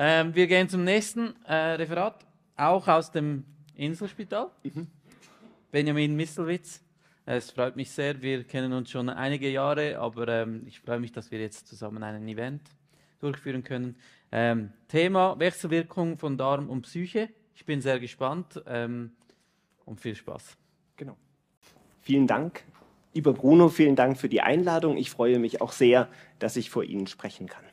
Ähm, wir gehen zum nächsten äh, Referat, auch aus dem Inselspital. Mhm. Benjamin Misselwitz. Äh, es freut mich sehr, wir kennen uns schon einige Jahre, aber ähm, ich freue mich, dass wir jetzt zusammen ein Event durchführen können. Ähm, Thema Wechselwirkung von Darm und Psyche. Ich bin sehr gespannt ähm, und viel Spaß. Genau. Vielen Dank, lieber Bruno, vielen Dank für die Einladung. Ich freue mich auch sehr, dass ich vor Ihnen sprechen kann.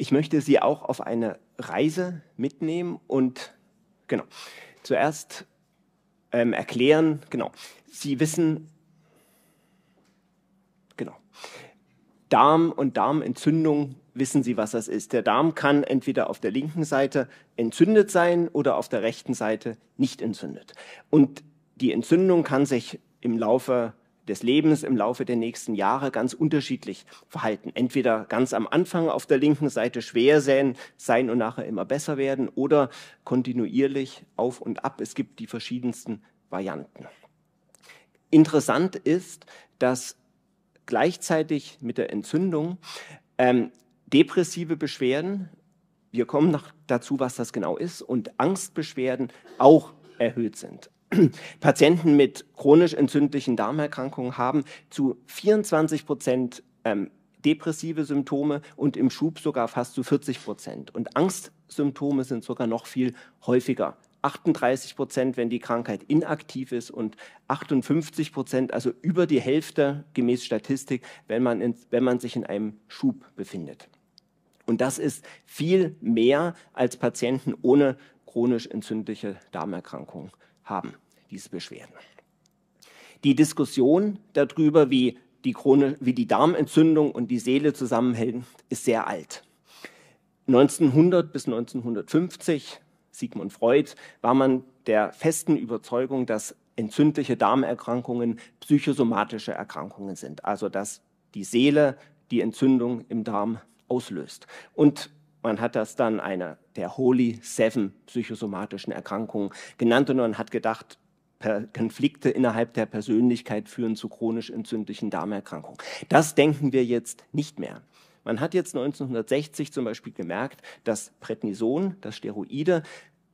Ich möchte Sie auch auf eine Reise mitnehmen und genau zuerst ähm, erklären. Genau, Sie wissen, genau Darm und Darmentzündung wissen Sie, was das ist. Der Darm kann entweder auf der linken Seite entzündet sein oder auf der rechten Seite nicht entzündet. Und die Entzündung kann sich im Laufe der des Lebens im Laufe der nächsten Jahre ganz unterschiedlich verhalten. Entweder ganz am Anfang auf der linken Seite schwer sein, sein und nachher immer besser werden oder kontinuierlich auf und ab. Es gibt die verschiedensten Varianten. Interessant ist, dass gleichzeitig mit der Entzündung ähm, depressive Beschwerden, wir kommen noch dazu, was das genau ist, und Angstbeschwerden auch erhöht sind. Patienten mit chronisch entzündlichen Darmerkrankungen haben zu 24 Prozent ähm, depressive Symptome und im Schub sogar fast zu 40 Prozent. Und Angstsymptome sind sogar noch viel häufiger. 38 Prozent, wenn die Krankheit inaktiv ist und 58 Prozent, also über die Hälfte gemäß Statistik, wenn man, in, wenn man sich in einem Schub befindet. Und das ist viel mehr als Patienten ohne chronisch entzündliche Darmerkrankungen haben, diese Beschwerden. Die Diskussion darüber, wie die, Krone, wie die Darmentzündung und die Seele zusammenhängen, ist sehr alt. 1900 bis 1950, Sigmund Freud, war man der festen Überzeugung, dass entzündliche Darmerkrankungen psychosomatische Erkrankungen sind, also dass die Seele die Entzündung im Darm auslöst. Und man hat das dann eine der Holy Seven psychosomatischen Erkrankungen genannt und man hat gedacht, Konflikte innerhalb der Persönlichkeit führen zu chronisch entzündlichen Darmerkrankungen. Das denken wir jetzt nicht mehr. Man hat jetzt 1960 zum Beispiel gemerkt, dass Prednison, das Steroide,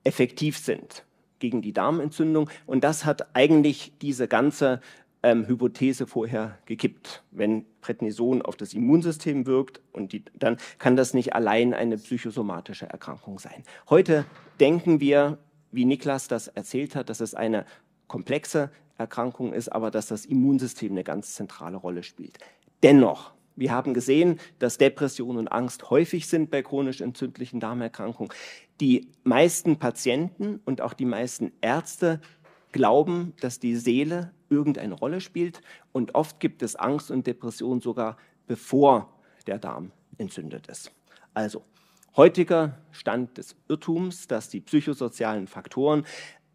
effektiv sind gegen die Darmentzündung. Und das hat eigentlich diese ganze ähm, Hypothese vorher gekippt. Wenn Prednison auf das Immunsystem wirkt, und die, dann kann das nicht allein eine psychosomatische Erkrankung sein. Heute denken wir, wie Niklas das erzählt hat, dass es eine komplexe Erkrankung ist, aber dass das Immunsystem eine ganz zentrale Rolle spielt. Dennoch, wir haben gesehen, dass Depression und Angst häufig sind bei chronisch entzündlichen Darmerkrankungen. Die meisten Patienten und auch die meisten Ärzte glauben, dass die Seele irgendeine Rolle spielt. Und oft gibt es Angst und Depression sogar bevor der Darm entzündet ist. Also heutiger Stand des Irrtums, dass die psychosozialen Faktoren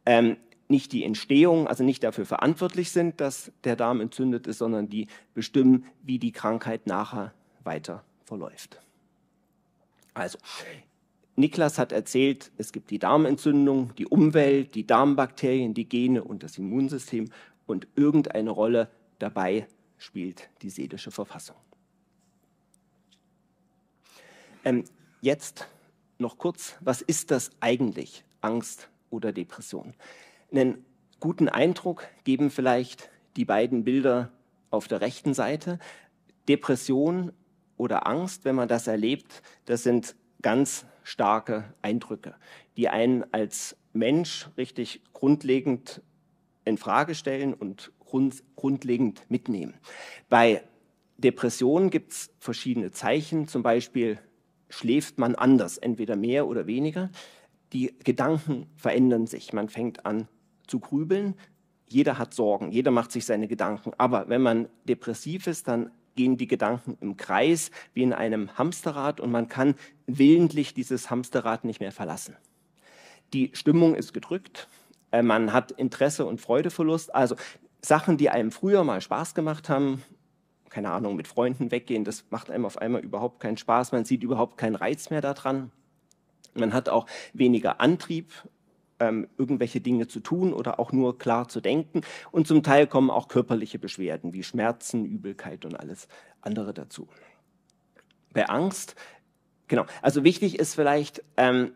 ähm, nicht die Entstehung, also nicht dafür verantwortlich sind, dass der Darm entzündet ist, sondern die bestimmen, wie die Krankheit nachher weiter verläuft. Also, Niklas hat erzählt, es gibt die Darmentzündung, die Umwelt, die Darmbakterien, die Gene und das Immunsystem und irgendeine Rolle dabei spielt die seelische Verfassung. Ähm, jetzt noch kurz, was ist das eigentlich, Angst oder Depression? Einen guten Eindruck geben vielleicht die beiden Bilder auf der rechten Seite. Depression oder Angst, wenn man das erlebt, das sind ganz starke Eindrücke, die einen als Mensch richtig grundlegend in Frage stellen und grund grundlegend mitnehmen. Bei Depressionen gibt es verschiedene Zeichen, zum Beispiel schläft man anders, entweder mehr oder weniger. Die Gedanken verändern sich, man fängt an zu grübeln, jeder hat Sorgen, jeder macht sich seine Gedanken. Aber wenn man depressiv ist, dann gehen die Gedanken im Kreis wie in einem Hamsterrad und man kann willentlich dieses Hamsterrad nicht mehr verlassen. Die Stimmung ist gedrückt, äh, man hat Interesse und Freudeverlust, also Sachen, die einem früher mal Spaß gemacht haben, keine Ahnung, mit Freunden weggehen, das macht einem auf einmal überhaupt keinen Spaß, man sieht überhaupt keinen Reiz mehr daran. Man hat auch weniger Antrieb ähm, irgendwelche Dinge zu tun oder auch nur klar zu denken. Und zum Teil kommen auch körperliche Beschwerden wie Schmerzen, Übelkeit und alles andere dazu. Bei Angst, genau, also wichtig ist vielleicht, ähm,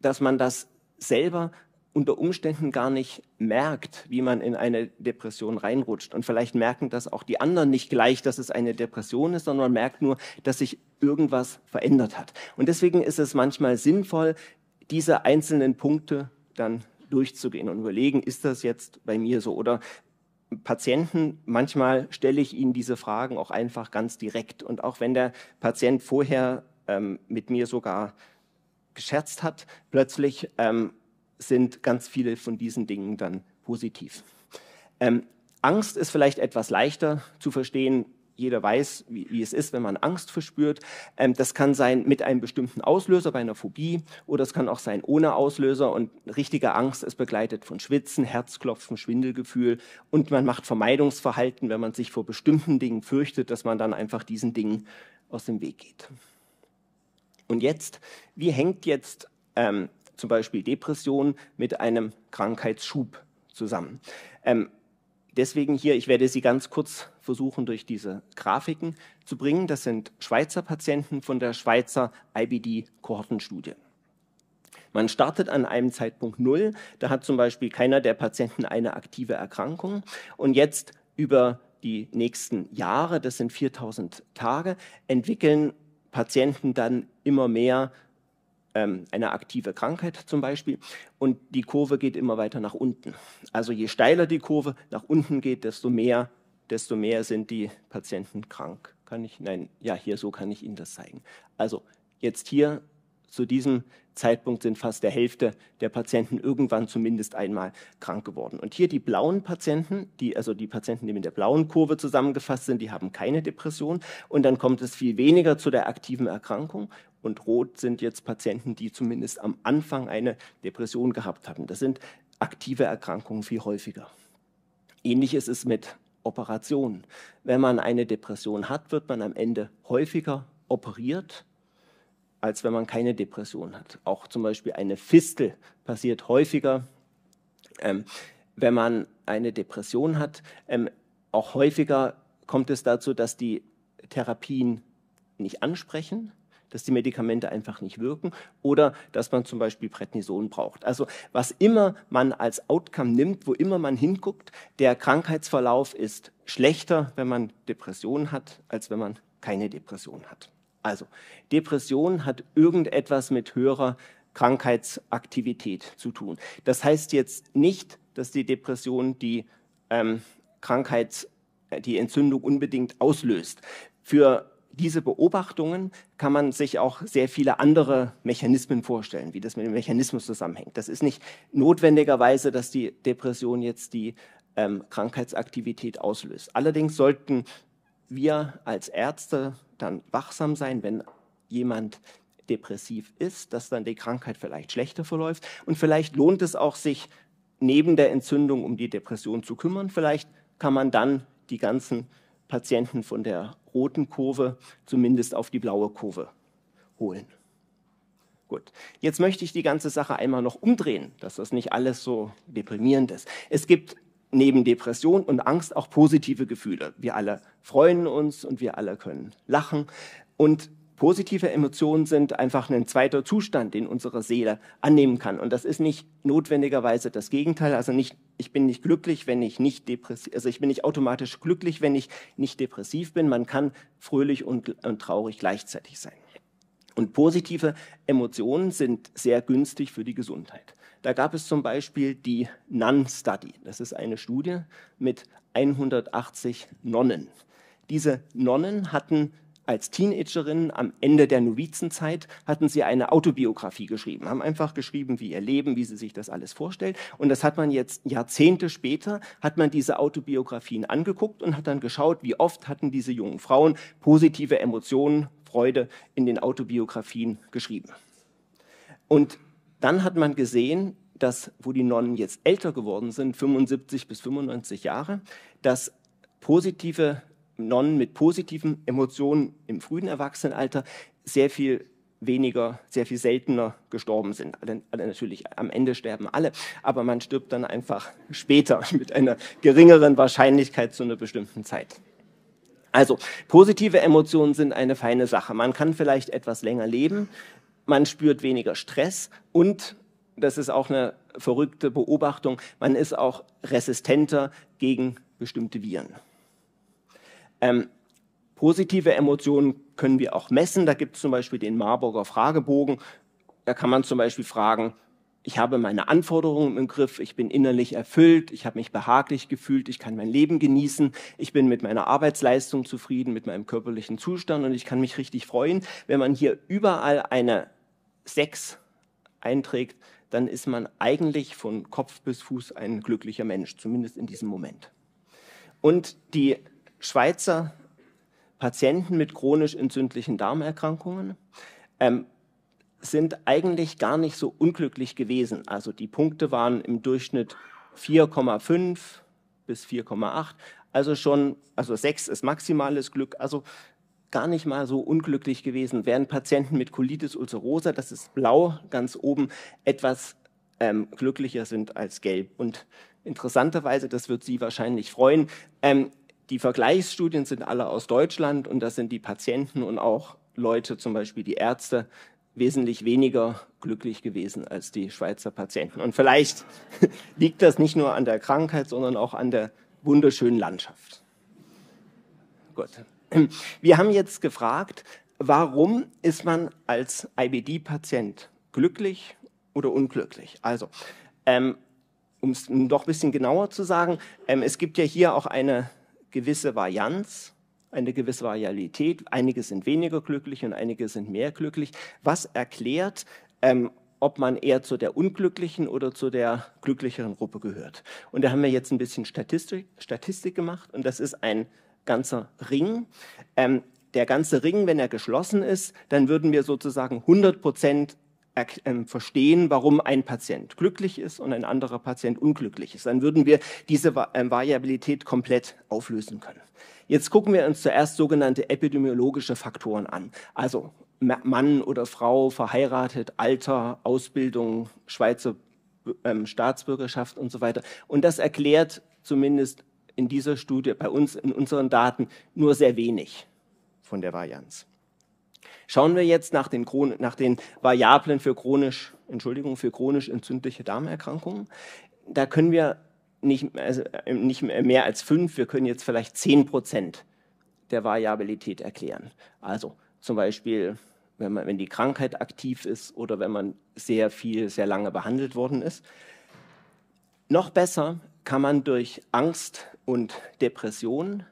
dass man das selber unter Umständen gar nicht merkt, wie man in eine Depression reinrutscht. Und vielleicht merken das auch die anderen nicht gleich, dass es eine Depression ist, sondern man merkt nur, dass sich irgendwas verändert hat. Und deswegen ist es manchmal sinnvoll, diese einzelnen Punkte dann durchzugehen und überlegen, ist das jetzt bei mir so oder Patienten, manchmal stelle ich ihnen diese Fragen auch einfach ganz direkt. Und auch wenn der Patient vorher ähm, mit mir sogar gescherzt hat, plötzlich ähm, sind ganz viele von diesen Dingen dann positiv. Ähm, Angst ist vielleicht etwas leichter zu verstehen, jeder weiß, wie, wie, es ist, wenn man Angst verspürt. Ähm, das kann sein mit einem bestimmten Auslöser bei einer Phobie oder es kann auch sein ohne Auslöser. Und richtige Angst ist begleitet von Schwitzen, Herzklopfen, Schwindelgefühl und man macht Vermeidungsverhalten, wenn man sich vor bestimmten Dingen fürchtet, dass man dann einfach diesen Dingen aus dem Weg geht. Und jetzt, wie hängt jetzt ähm, zum Beispiel Depression mit einem Krankheitsschub zusammen? Ähm, Deswegen hier, ich werde sie ganz kurz versuchen, durch diese Grafiken zu bringen. Das sind Schweizer Patienten von der Schweizer IBD-Kohortenstudie. Man startet an einem Zeitpunkt Null. Da hat zum Beispiel keiner der Patienten eine aktive Erkrankung. Und jetzt über die nächsten Jahre, das sind 4000 Tage, entwickeln Patienten dann immer mehr ähm, eine aktive Krankheit zum Beispiel. Und die Kurve geht immer weiter nach unten. Also je steiler die Kurve nach unten geht, desto mehr, desto mehr sind die Patienten krank. Kann ich, nein, ja, hier so kann ich Ihnen das zeigen. Also jetzt hier zu diesem Zeitpunkt sind fast der Hälfte der Patienten irgendwann zumindest einmal krank geworden. Und hier die blauen Patienten, die, also die Patienten, die mit der blauen Kurve zusammengefasst sind, die haben keine Depression. Und dann kommt es viel weniger zu der aktiven Erkrankung und rot sind jetzt Patienten, die zumindest am Anfang eine Depression gehabt haben. Das sind aktive Erkrankungen viel häufiger. Ähnlich ist es mit Operationen. Wenn man eine Depression hat, wird man am Ende häufiger operiert, als wenn man keine Depression hat. Auch zum Beispiel eine Fistel passiert häufiger, ähm, wenn man eine Depression hat. Ähm, auch häufiger kommt es dazu, dass die Therapien nicht ansprechen, dass die Medikamente einfach nicht wirken oder dass man zum Beispiel Prednison braucht. Also was immer man als Outcome nimmt, wo immer man hinguckt, der Krankheitsverlauf ist schlechter, wenn man Depressionen hat, als wenn man keine Depression hat. Also Depression hat irgendetwas mit höherer Krankheitsaktivität zu tun. Das heißt jetzt nicht, dass die Depression die ähm, Krankheits, die Entzündung unbedingt auslöst. Für diese Beobachtungen kann man sich auch sehr viele andere Mechanismen vorstellen, wie das mit dem Mechanismus zusammenhängt. Das ist nicht notwendigerweise, dass die Depression jetzt die ähm, Krankheitsaktivität auslöst. Allerdings sollten wir als Ärzte dann wachsam sein, wenn jemand depressiv ist, dass dann die Krankheit vielleicht schlechter verläuft. Und vielleicht lohnt es auch, sich neben der Entzündung um die Depression zu kümmern. Vielleicht kann man dann die ganzen Patienten von der roten Kurve zumindest auf die blaue Kurve holen. Gut, jetzt möchte ich die ganze Sache einmal noch umdrehen, dass das nicht alles so deprimierend ist. Es gibt neben Depression und Angst auch positive Gefühle. Wir alle freuen uns und wir alle können lachen. Und Positive Emotionen sind einfach ein zweiter Zustand, den unsere Seele annehmen kann. Und das ist nicht notwendigerweise das Gegenteil. Also nicht, ich bin nicht glücklich, wenn ich nicht depressiv, also ich bin nicht automatisch glücklich, wenn ich nicht depressiv bin. Man kann fröhlich und, und traurig gleichzeitig sein. Und positive Emotionen sind sehr günstig für die Gesundheit. Da gab es zum Beispiel die Nun-Study. Das ist eine Studie mit 180 Nonnen. Diese Nonnen hatten als Teenagerin am Ende der Novizenzeit hatten sie eine Autobiografie geschrieben, haben einfach geschrieben, wie ihr Leben, wie sie sich das alles vorstellt. Und das hat man jetzt Jahrzehnte später, hat man diese Autobiografien angeguckt und hat dann geschaut, wie oft hatten diese jungen Frauen positive Emotionen, Freude in den Autobiografien geschrieben. Und dann hat man gesehen, dass, wo die Nonnen jetzt älter geworden sind, 75 bis 95 Jahre, dass positive Nonnen mit positiven Emotionen im frühen Erwachsenenalter sehr viel weniger, sehr viel seltener gestorben sind. Alle, alle natürlich am Ende sterben alle, aber man stirbt dann einfach später mit einer geringeren Wahrscheinlichkeit zu einer bestimmten Zeit. Also positive Emotionen sind eine feine Sache. Man kann vielleicht etwas länger leben, man spürt weniger Stress und das ist auch eine verrückte Beobachtung, man ist auch resistenter gegen bestimmte Viren. Ähm, positive Emotionen können wir auch messen. Da gibt es zum Beispiel den Marburger Fragebogen. Da kann man zum Beispiel fragen, ich habe meine Anforderungen im Griff, ich bin innerlich erfüllt, ich habe mich behaglich gefühlt, ich kann mein Leben genießen, ich bin mit meiner Arbeitsleistung zufrieden, mit meinem körperlichen Zustand und ich kann mich richtig freuen. Wenn man hier überall eine 6 einträgt, dann ist man eigentlich von Kopf bis Fuß ein glücklicher Mensch, zumindest in diesem Moment. Und die Schweizer Patienten mit chronisch entzündlichen Darmerkrankungen ähm, sind eigentlich gar nicht so unglücklich gewesen. Also die Punkte waren im Durchschnitt 4,5 bis 4,8. Also schon, also 6 ist maximales Glück. Also gar nicht mal so unglücklich gewesen. Während Patienten mit Colitis ulcerosa, das ist blau ganz oben, etwas ähm, glücklicher sind als gelb. Und interessanterweise, das wird Sie wahrscheinlich freuen, ähm, die Vergleichsstudien sind alle aus Deutschland und das sind die Patienten und auch Leute, zum Beispiel die Ärzte, wesentlich weniger glücklich gewesen als die Schweizer Patienten. Und vielleicht liegt das nicht nur an der Krankheit, sondern auch an der wunderschönen Landschaft. Gut. Wir haben jetzt gefragt, warum ist man als IBD-Patient glücklich oder unglücklich? Also, ähm, um es doch ein bisschen genauer zu sagen, ähm, es gibt ja hier auch eine gewisse Varianz, eine gewisse Varialität. Einige sind weniger glücklich und einige sind mehr glücklich. Was erklärt, ähm, ob man eher zu der unglücklichen oder zu der glücklicheren Gruppe gehört. Und da haben wir jetzt ein bisschen Statistik, Statistik gemacht und das ist ein ganzer Ring. Ähm, der ganze Ring, wenn er geschlossen ist, dann würden wir sozusagen 100 Prozent ähm, verstehen, warum ein Patient glücklich ist und ein anderer Patient unglücklich ist. Dann würden wir diese ähm, Variabilität komplett auflösen können. Jetzt gucken wir uns zuerst sogenannte epidemiologische Faktoren an. Also Mann oder Frau, verheiratet, Alter, Ausbildung, Schweizer ähm, Staatsbürgerschaft und so weiter. Und das erklärt zumindest in dieser Studie bei uns, in unseren Daten, nur sehr wenig von der Varianz. Schauen wir jetzt nach den, nach den Variablen für chronisch, Entschuldigung, für chronisch entzündliche Darmerkrankungen. Da können wir nicht, also äh, nicht mehr als fünf, wir können jetzt vielleicht zehn Prozent der Variabilität erklären. Also zum Beispiel, wenn, man, wenn die Krankheit aktiv ist oder wenn man sehr viel, sehr lange behandelt worden ist. Noch besser kann man durch Angst und Depression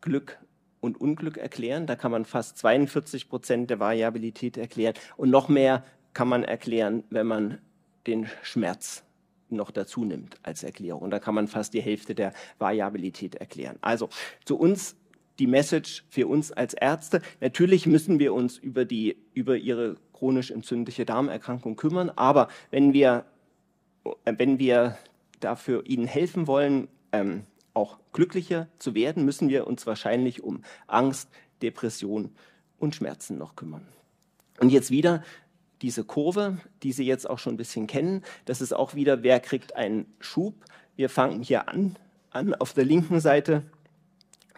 Glück und Unglück erklären. Da kann man fast 42 Prozent der Variabilität erklären. Und noch mehr kann man erklären, wenn man den Schmerz noch dazu nimmt als Erklärung. Und da kann man fast die Hälfte der Variabilität erklären. Also zu uns die Message für uns als Ärzte. Natürlich müssen wir uns über die, über ihre chronisch entzündliche Darmerkrankung kümmern. Aber wenn wir, wenn wir dafür ihnen helfen wollen, ähm, auch glücklicher zu werden, müssen wir uns wahrscheinlich um Angst, Depression und Schmerzen noch kümmern. Und jetzt wieder diese Kurve, die Sie jetzt auch schon ein bisschen kennen. Das ist auch wieder, wer kriegt einen Schub. Wir fangen hier an, an auf der linken Seite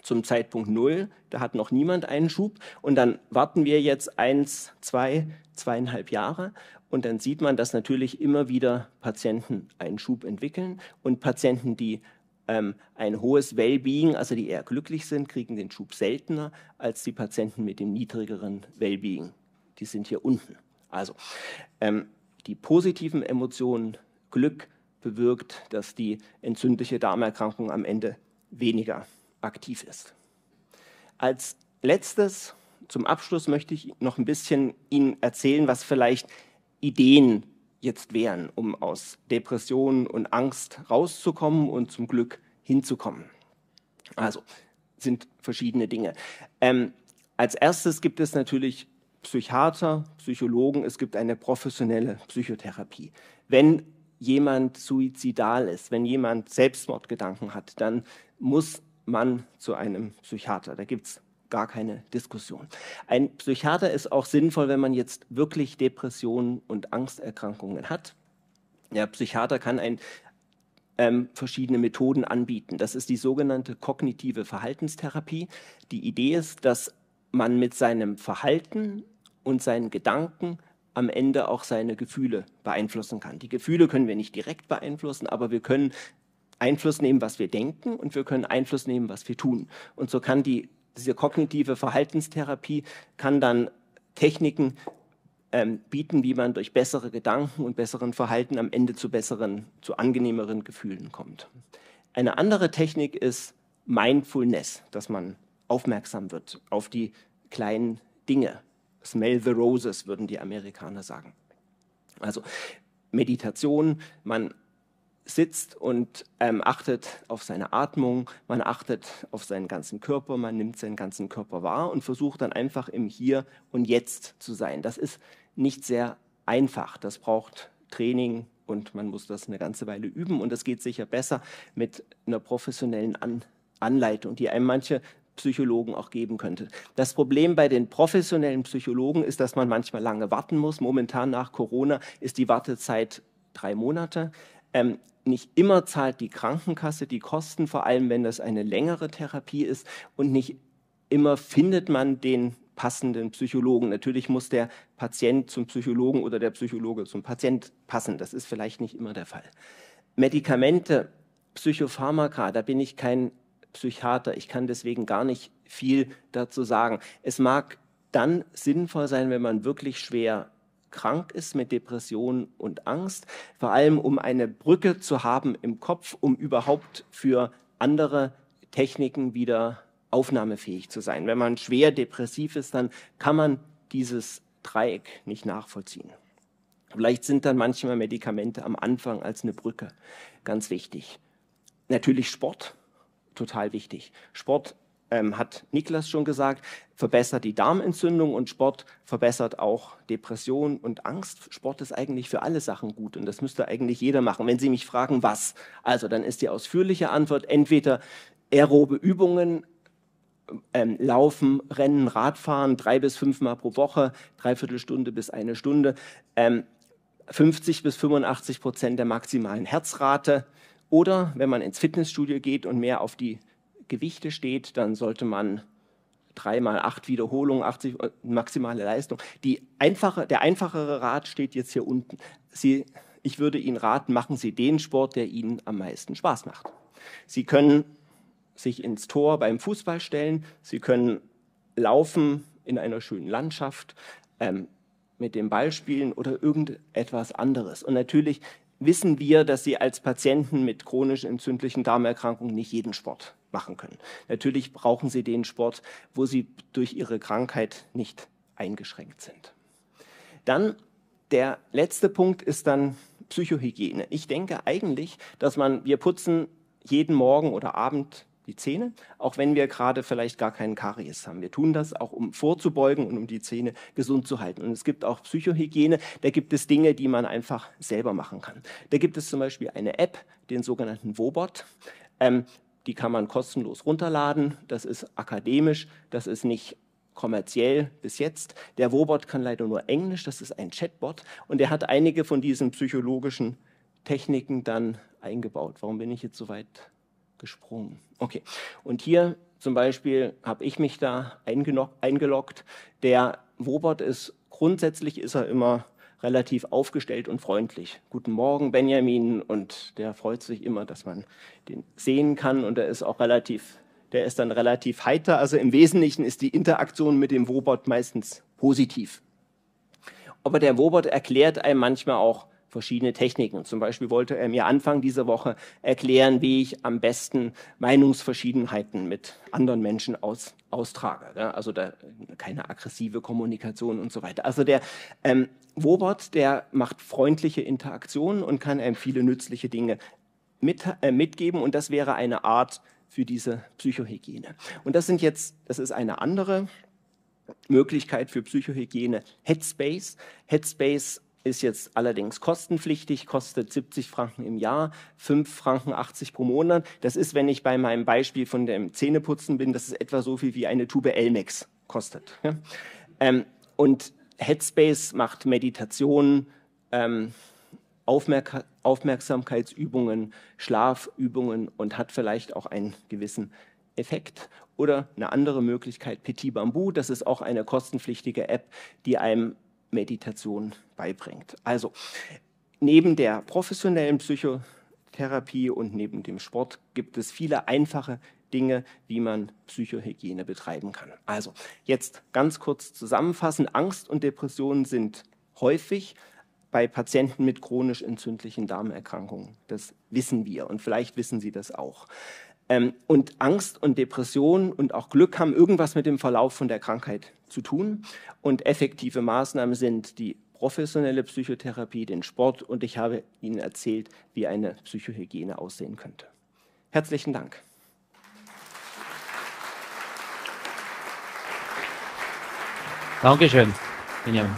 zum Zeitpunkt 0. Da hat noch niemand einen Schub. Und dann warten wir jetzt eins, zwei, zweieinhalb Jahre. Und dann sieht man, dass natürlich immer wieder Patienten einen Schub entwickeln und Patienten, die ähm, ein hohes Wellbeing, also die eher glücklich sind, kriegen den Schub seltener als die Patienten mit dem niedrigeren Wellbeing. Die sind hier unten. Also ähm, die positiven Emotionen, Glück bewirkt, dass die entzündliche Darmerkrankung am Ende weniger aktiv ist. Als letztes, zum Abschluss möchte ich noch ein bisschen Ihnen erzählen, was vielleicht Ideen jetzt wären, um aus Depressionen und Angst rauszukommen und zum Glück hinzukommen. Also sind verschiedene Dinge. Ähm, als erstes gibt es natürlich Psychiater, Psychologen, es gibt eine professionelle Psychotherapie. Wenn jemand suizidal ist, wenn jemand Selbstmordgedanken hat, dann muss man zu einem Psychiater. Da gibt es gar keine Diskussion. Ein Psychiater ist auch sinnvoll, wenn man jetzt wirklich Depressionen und Angsterkrankungen hat. Der Psychiater kann ein, ähm, verschiedene Methoden anbieten. Das ist die sogenannte kognitive Verhaltenstherapie. Die Idee ist, dass man mit seinem Verhalten und seinen Gedanken am Ende auch seine Gefühle beeinflussen kann. Die Gefühle können wir nicht direkt beeinflussen, aber wir können Einfluss nehmen, was wir denken und wir können Einfluss nehmen, was wir tun. Und so kann die diese kognitive Verhaltenstherapie kann dann Techniken ähm, bieten, wie man durch bessere Gedanken und besseren Verhalten am Ende zu besseren, zu angenehmeren Gefühlen kommt. Eine andere Technik ist Mindfulness, dass man aufmerksam wird auf die kleinen Dinge. Smell the roses, würden die Amerikaner sagen. Also Meditation, man sitzt und ähm, achtet auf seine Atmung, man achtet auf seinen ganzen Körper, man nimmt seinen ganzen Körper wahr und versucht dann einfach im Hier und Jetzt zu sein. Das ist nicht sehr einfach, das braucht Training und man muss das eine ganze Weile üben und das geht sicher besser mit einer professionellen An Anleitung, die einem manche Psychologen auch geben könnte. Das Problem bei den professionellen Psychologen ist, dass man manchmal lange warten muss. Momentan nach Corona ist die Wartezeit drei Monate. Ähm, nicht immer zahlt die Krankenkasse die Kosten, vor allem wenn das eine längere Therapie ist und nicht immer findet man den passenden Psychologen. Natürlich muss der Patient zum Psychologen oder der Psychologe zum Patient passen. Das ist vielleicht nicht immer der Fall. Medikamente, Psychopharmaka, da bin ich kein Psychiater. Ich kann deswegen gar nicht viel dazu sagen. Es mag dann sinnvoll sein, wenn man wirklich schwer krank ist mit Depressionen und Angst, vor allem um eine Brücke zu haben im Kopf, um überhaupt für andere Techniken wieder aufnahmefähig zu sein. Wenn man schwer depressiv ist, dann kann man dieses Dreieck nicht nachvollziehen. Vielleicht sind dann manchmal Medikamente am Anfang als eine Brücke ganz wichtig. Natürlich Sport, total wichtig. Sport ähm, hat Niklas schon gesagt, verbessert die Darmentzündung und Sport verbessert auch Depression und Angst. Sport ist eigentlich für alle Sachen gut und das müsste eigentlich jeder machen. Wenn Sie mich fragen, was? Also dann ist die ausführliche Antwort entweder aerobe Übungen, ähm, Laufen, Rennen, Radfahren, drei bis fünfmal pro Woche, dreiviertel Stunde bis eine Stunde, ähm, 50 bis 85 Prozent der maximalen Herzrate. Oder wenn man ins Fitnessstudio geht und mehr auf die Gewichte steht, dann sollte man 3 mal 8 Wiederholungen, 80 äh, maximale Leistung. Einfache, der einfachere Rat steht jetzt hier unten. Sie, ich würde Ihnen raten, machen Sie den Sport, der Ihnen am meisten Spaß macht. Sie können sich ins Tor beim Fußball stellen, Sie können laufen in einer schönen Landschaft, ähm, mit dem Ball spielen oder irgendetwas anderes. Und natürlich wissen wir, dass sie als Patienten mit chronisch entzündlichen Darmerkrankungen nicht jeden Sport machen können. Natürlich brauchen sie den Sport, wo sie durch ihre Krankheit nicht eingeschränkt sind. Dann der letzte Punkt ist dann Psychohygiene. Ich denke eigentlich, dass man, wir putzen jeden Morgen oder Abend die Zähne, auch wenn wir gerade vielleicht gar keinen Karies haben. Wir tun das auch, um vorzubeugen und um die Zähne gesund zu halten. Und es gibt auch Psychohygiene, da gibt es Dinge, die man einfach selber machen kann. Da gibt es zum Beispiel eine App, den sogenannten Wobot. Ähm, die kann man kostenlos runterladen. Das ist akademisch, das ist nicht kommerziell bis jetzt. Der Wobot kann leider nur Englisch, das ist ein Chatbot und er hat einige von diesen psychologischen Techniken dann eingebaut. Warum bin ich jetzt so weit gesprungen. Okay, und hier zum Beispiel habe ich mich da eingeloggt. Der Robot ist grundsätzlich ist er immer relativ aufgestellt und freundlich. Guten Morgen, Benjamin. Und der freut sich immer, dass man den sehen kann. Und er ist auch relativ, der ist dann relativ heiter. Also im Wesentlichen ist die Interaktion mit dem Robot meistens positiv. Aber der Robot erklärt einem manchmal auch verschiedene Techniken. Zum Beispiel wollte er mir Anfang dieser Woche erklären, wie ich am besten Meinungsverschiedenheiten mit anderen Menschen aus, austrage. Also da, keine aggressive Kommunikation und so weiter. Also der ähm, Wobot, der macht freundliche Interaktionen und kann einem viele nützliche Dinge mit, äh, mitgeben. Und das wäre eine Art für diese Psychohygiene. Und das sind jetzt, das ist eine andere Möglichkeit für Psychohygiene, Headspace. Headspace ist jetzt allerdings kostenpflichtig, kostet 70 Franken im Jahr, 5 Franken 80 pro Monat. Das ist, wenn ich bei meinem Beispiel von dem Zähneputzen bin, das ist etwa so viel wie eine Tube Elmex kostet. Ähm, und Headspace macht Meditation, ähm, Aufmerk Aufmerksamkeitsübungen, Schlafübungen und hat vielleicht auch einen gewissen Effekt. Oder eine andere Möglichkeit, Petit Bamboo, das ist auch eine kostenpflichtige App, die einem Meditation beibringt. Also neben der professionellen Psychotherapie und neben dem Sport gibt es viele einfache Dinge, wie man Psychohygiene betreiben kann. Also jetzt ganz kurz zusammenfassen. Angst und Depressionen sind häufig bei Patienten mit chronisch entzündlichen Darmerkrankungen. Das wissen wir und vielleicht wissen Sie das auch. Ähm, und Angst und Depression und auch Glück haben irgendwas mit dem Verlauf von der Krankheit zu tun. Und effektive Maßnahmen sind die professionelle Psychotherapie, den Sport und ich habe Ihnen erzählt, wie eine Psychohygiene aussehen könnte. Herzlichen Dank. Dankeschön, Benjamin.